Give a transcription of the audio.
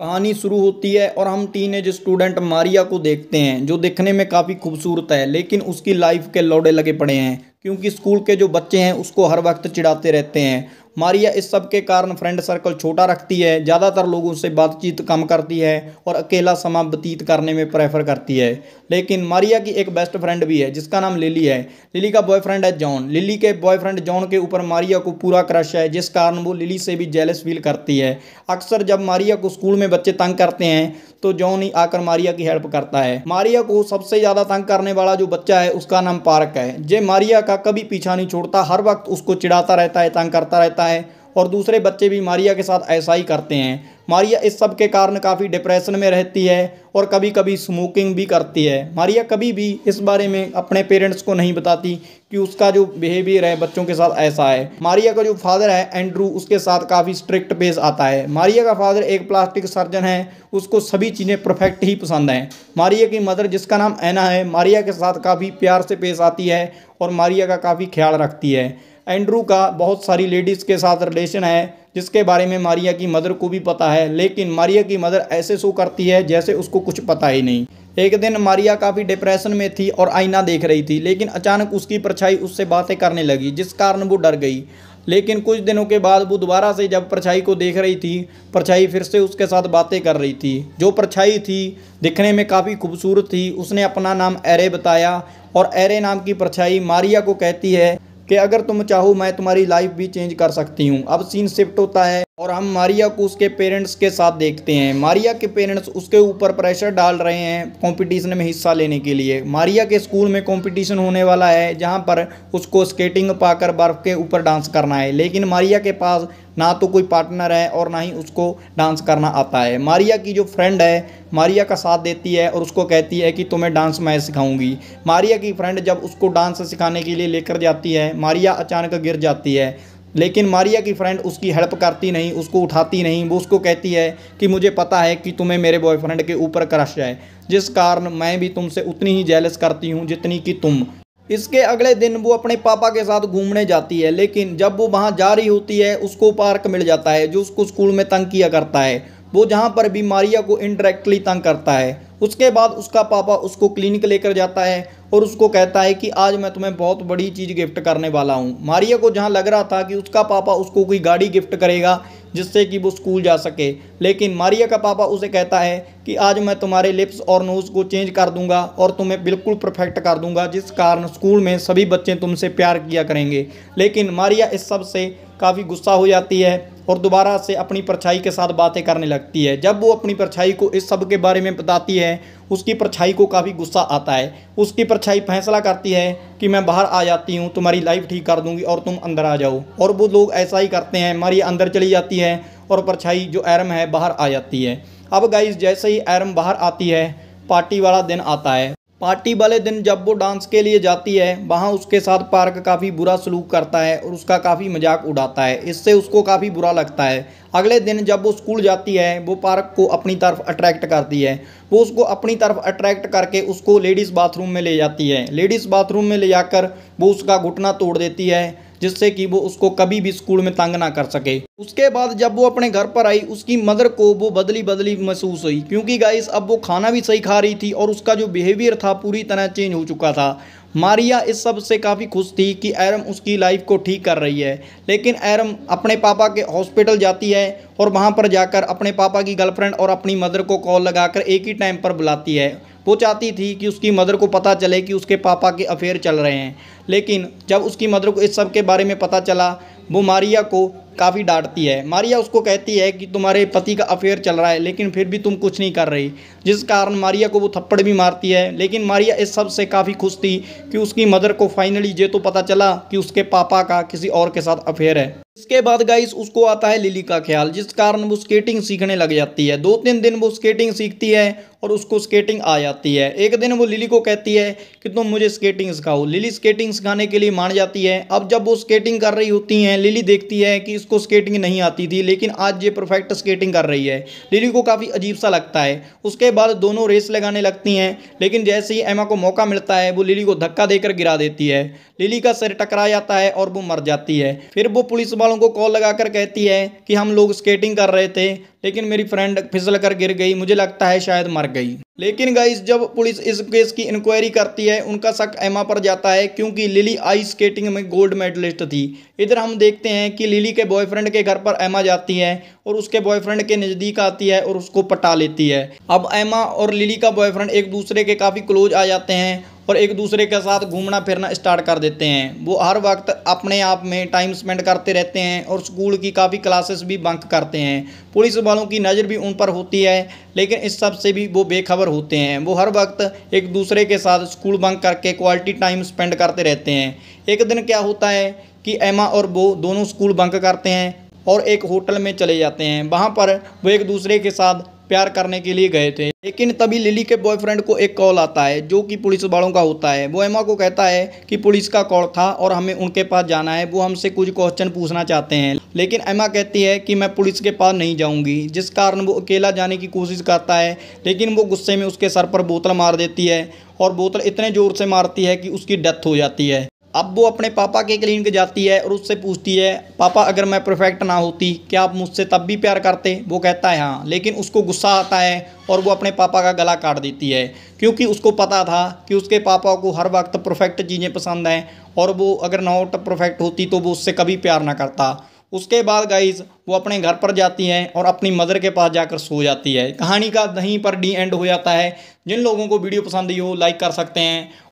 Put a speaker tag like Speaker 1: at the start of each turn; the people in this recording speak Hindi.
Speaker 1: कहानी शुरू होती है और हम टीन एज स्टूडेंट मारिया को देखते हैं जो देखने में काफ़ी खूबसूरत है लेकिन उसकी लाइफ के लौड़े लगे पड़े हैं क्योंकि स्कूल के जो बच्चे हैं उसको हर वक्त चिढ़ाते रहते हैं मारिया इस सब के कारण फ्रेंड सर्कल छोटा रखती है ज़्यादातर लोगों से बातचीत कम करती है और अकेला समय व्यतीत करने में प्रेफर करती है लेकिन मारिया की एक बेस्ट फ्रेंड भी है जिसका नाम लिली है लिली का बॉयफ्रेंड है जॉन लिली के बॉयफ्रेंड जॉन के ऊपर मारिया को पूरा क्रश है जिस कारण वो लिली से भी जेलस फील करती है अक्सर जब मारिया को स्कूल में बच्चे तंग करते हैं तो जॉन ही आकर मारिया की हेल्प करता है मारिया को सबसे ज़्यादा तंग करने वाला जो बच्चा है उसका नाम पार्क है जे मारिया का कभी पीछा नहीं छोड़ता हर वक्त उसको चिड़ाता रहता है तंग करता रहता है है और दूसरे बच्चे भी मारिया के साथ ऐसा ही करते हैं मारिया इस सब के कारण काफ़ी डिप्रेशन में रहती है और कभी कभी स्मोकिंग भी करती है मारिया कभी भी इस बारे में अपने पेरेंट्स को नहीं बताती कि उसका जो बिहेवियर है बच्चों के साथ ऐसा है मारिया का जो फादर है एंड्रू उसके साथ काफ़ी स्ट्रिक्ट पेश आता है मारिया का फादर एक प्लास्टिक सर्जन है उसको सभी चीज़ें परफेक्ट ही पसंद हैं मारिया की मदर जिसका नाम ऐना है मारिया के साथ काफ़ी प्यार से पेश आती है और मारिया का काफ़ी ख्याल रखती है एंड्रू का बहुत सारी लेडीज़ के साथ रिलेशन है जिसके बारे में मारिया की मदर को भी पता है लेकिन मारिया की मदर ऐसे शो करती है जैसे उसको कुछ पता ही नहीं एक दिन मारिया काफ़ी डिप्रेशन में थी और आईना देख रही थी लेकिन अचानक उसकी परछाई उससे बातें करने लगी जिस कारण वो डर गई लेकिन कुछ दिनों के बाद वो दोबारा से जब परछाई को देख रही थी परछाई फिर से उसके साथ बातें कर रही थी जो परछाई थी दिखने में काफ़ी खूबसूरत थी उसने अपना नाम एरे बताया और एरे नाम की परछाई मारिया को कहती है कि अगर तुम चाहो मैं तुम्हारी लाइफ भी चेंज कर सकती हूँ अब सीन शिफ्ट होता है और हम मारिया को उसके पेरेंट्स के साथ देखते हैं मारिया के पेरेंट्स उसके ऊपर प्रेशर डाल रहे हैं कंपटीशन में हिस्सा लेने के लिए मारिया के स्कूल में कंपटीशन होने वाला है जहां पर उसको स्केटिंग पाकर बर्फ़ के ऊपर डांस करना है लेकिन मारिया के पास ना तो कोई पार्टनर है और ना ही उसको डांस करना आता है मारिया की जो फ्रेंड है मारिया का साथ देती है और उसको कहती है कि तुम्हें डांस मैं सिखाऊंगी मारिया की फ्रेंड जब उसको डांस सिखाने के लिए लेकर जाती है मारिया अचानक गिर जाती है लेकिन मारिया की फ्रेंड उसकी हेल्प करती नहीं उसको उठाती नहीं वो उसको कहती है कि मुझे पता है कि तुम्हें मेरे बॉयफ्रेंड के ऊपर क्रश है जिस कारण मैं भी तुमसे उतनी ही जेलस करती हूँ जितनी कि तुम इसके अगले दिन वो अपने पापा के साथ घूमने जाती है लेकिन जब वो वहाँ जा रही होती है उसको पार्क मिल जाता है जो उसको स्कूल में तंग किया करता है वो जहाँ पर भी मारिया को इनडायरेक्टली तंग करता है उसके बाद उसका पापा उसको क्लिनिक लेकर जाता है और उसको कहता है कि आज मैं तुम्हें बहुत बड़ी चीज़ गिफ्ट करने वाला हूँ मारिया को जहाँ लग रहा था कि उसका पापा उसको कोई गाड़ी गिफ्ट करेगा जिससे कि वो स्कूल जा सके लेकिन मारिया का पापा उसे कहता है कि आज मैं तुम्हारे लिप्स और नोज़ को चेंज कर दूंगा और तुम्हें बिल्कुल परफेक्ट कर दूंगा जिस कारण स्कूल में सभी बच्चे तुमसे प्यार किया करेंगे लेकिन मारिया इस सब से काफ़ी गुस्सा हो जाती है और दोबारा से अपनी परछाई के साथ बातें करने लगती है जब वो अपनी परछाई को इस सब के बारे में बताती है उसकी परछाई को काफ़ी गुस्सा आता है उसकी परछाई फैसला करती है कि मैं बाहर आ जाती हूँ तुम्हारी लाइफ ठीक कर दूँगी और तुम अंदर आ जाओ और वो लोग ऐसा ही करते हैं मारी अंदर चली जाती है और परछाई जो एरम है बाहर आ जाती है अब गाइस जैसे ही एरम बाहर आती है पार्टी वाला दिन आता है पार्टी वाले दिन जब वो डांस के लिए जाती है वहाँ उसके साथ पार्क काफ़ी बुरा सलूक करता है और उसका काफ़ी मजाक उड़ाता है इससे उसको काफ़ी बुरा लगता है अगले दिन जब वो स्कूल जाती है वो पार्क को अपनी तरफ अट्रैक्ट करती है वो उसको अपनी तरफ अट्रैक्ट करके उसको लेडीज़ बाथरूम में ले जाती है लेडीज़ बाथरूम में ले जाकर वो उसका घुटना तोड़ देती है जिससे कि वो उसको कभी भी स्कूल में तंग ना कर सके उसके बाद जब वो अपने घर पर आई उसकी मदर को वो बदली बदली महसूस हुई क्योंकि गाइस अब वो खाना भी सही खा रही थी और उसका जो बिहेवियर था पूरी तरह चेंज हो चुका था मारिया इस सब से काफ़ी खुश थी कि एरम उसकी लाइफ को ठीक कर रही है लेकिन एरम अपने पापा के हॉस्पिटल जाती है और वहाँ पर जाकर अपने पापा की गर्लफ्रेंड और अपनी मदर को कॉल लगाकर एक ही टाइम पर बुलाती है वो चाहती थी कि उसकी मदर को पता चले कि उसके पापा के अफेयर चल रहे हैं लेकिन जब उसकी मदर को इस सब के बारे में पता चला वो मारिया को काफ़ी डांटती है मारिया उसको कहती है कि तुम्हारे पति का अफेयर चल रहा है लेकिन फिर भी तुम कुछ नहीं कर रही जिस कारण मारिया को वो थप्पड़ भी मारती है लेकिन मारिया इस सब से काफ़ी खुश थी कि उसकी मदर को फाइनली ये तो पता चला कि उसके पापा का किसी और के साथ अफेयर है इसके बाद गाइस उसको आता है लिली का ख्याल जिस कारण वो स्केटिंग सीखने लग जाती है दो तीन दिन वो स्केटिंग सीखती है और उसको स्केटिंग आ जाती है एक दिन वो लिली को कहती है कि तुम मुझे स्केटिंग सिखाओ लिली स्केटिंग सिखाने के लिए मान जाती है अब जब वो स्केटिंग कर रही होती हैं लिली देखती है कि इसको स्केटिंग नहीं आती थी लेकिन आज ये परफेक्ट स्केटिंग कर रही है लिली को काफ़ी अजीब सा लगता है उसके बाद दोनों रेस लगाने लगती हैं लेकिन जैसे ही एमा को मौका मिलता है वो लिली को धक्का देकर गिरा देती है लिली का सिर टकरा जाता है और वो मर जाती है फिर वो पुलिस वाले वालों को कॉल लगाकर कहती है कि हम लोग स्केटिंग कर रहे थे लेकिन मेरी फ्रेंड फिसल कर गिर गई मुझे लगता है शायद मर गई लेकिन गाइस जब पुलिस इस केस की इंक्वायरी करती है उनका शक एमा पर जाता है क्योंकि लिली आइस स्केटिंग में गोल्ड मेडलिस्ट थी इधर हम देखते हैं कि लिली के बॉयफ्रेंड के घर पर एमा जाती है और उसके बॉयफ्रेंड के नज़दीक आती है और उसको पटा लेती है अब एमा और लिली का बॉयफ्रेंड एक दूसरे के काफ़ी क्लोज आ जाते हैं और एक दूसरे के साथ घूमना फिरना स्टार्ट कर देते हैं वो हर वक्त अपने आप में टाइम स्पेंड करते रहते हैं और स्कूल की काफ़ी क्लासेस भी बंक करते हैं पुलिस वालों की नज़र भी उन पर होती है लेकिन इस सब से भी वो बेखबर होते हैं वो हर वक्त एक दूसरे के साथ स्कूल बंक करके क्वालिटी टाइम स्पेंड करते रहते हैं एक दिन क्या होता है कि एमा और वो दोनों स्कूल बंक करते हैं और एक होटल में चले जाते हैं वहाँ पर वो एक दूसरे के साथ प्यार करने के लिए गए थे लेकिन तभी लिली के बॉयफ्रेंड को एक कॉल आता है जो कि पुलिस वालों का होता है वो एमा को कहता है कि पुलिस का कॉल था और हमें उनके पास जाना है वो हमसे कुछ क्वेश्चन पूछना चाहते हैं लेकिन एमा कहती है कि मैं पुलिस के पास नहीं जाऊंगी जिस कारण वो अकेला जाने की कोशिश करता है लेकिन वो गुस्से में उसके सर पर बोतल मार देती है और बोतल इतने ज़ोर से मारती है कि उसकी डेथ हो जाती है अब वो अपने पापा के क्लिनिक जाती है और उससे पूछती है पापा अगर मैं परफेक्ट ना होती क्या आप मुझसे तब भी प्यार करते वो कहता है हाँ लेकिन उसको गुस्सा आता है और वो अपने पापा का गला काट देती है क्योंकि उसको पता था कि उसके पापा को हर वक्त परफेक्ट चीज़ें पसंद हैं और वो अगर नॉट परफेक्ट होती तो वो उससे कभी प्यार ना करता उसके बाद गाइज वो अपने घर पर जाती हैं और अपनी मदर के पास जाकर सो जाती है कहानी का दहीं पर डी एंड हो जाता है जिन लोगों को वीडियो पसंद आई हो लाइक कर सकते हैं